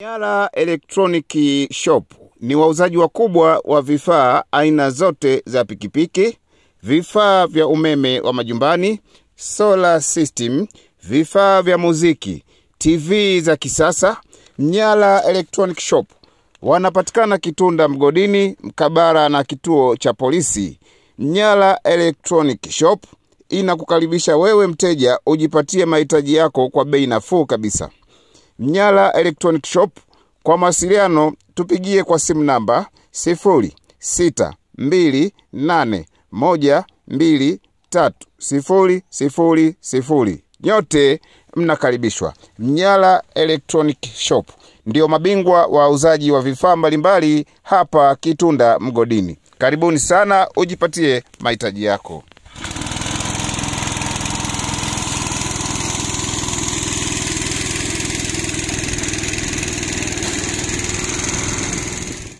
Yala Electronic Shop ni wauzaji wakubwa wa vifaa aina zote za pikipiki, vifaa vya umeme wa majumbani, solar system, vifaa vya muziki, TV za kisasa. Nyala Electronic Shop wanapatikana Kitunda mgodini mkabara na kituo cha polisi. Nyala Electronic Shop inakukaribisha wewe mteja ujipatie mahitaji yako kwa bei nafuu kabisa. Mnyala Electronic Shop. Kwa mawasiliano tupigie kwa simu namba 0628123000 Nyote mnakaribishwa. Mnyala Electronic Shop ndio mabingwa wa uzaji wa vifaa mbalimbali hapa Kitunda Mgodini. Karibuni sana, ujipatie mahitaji yako.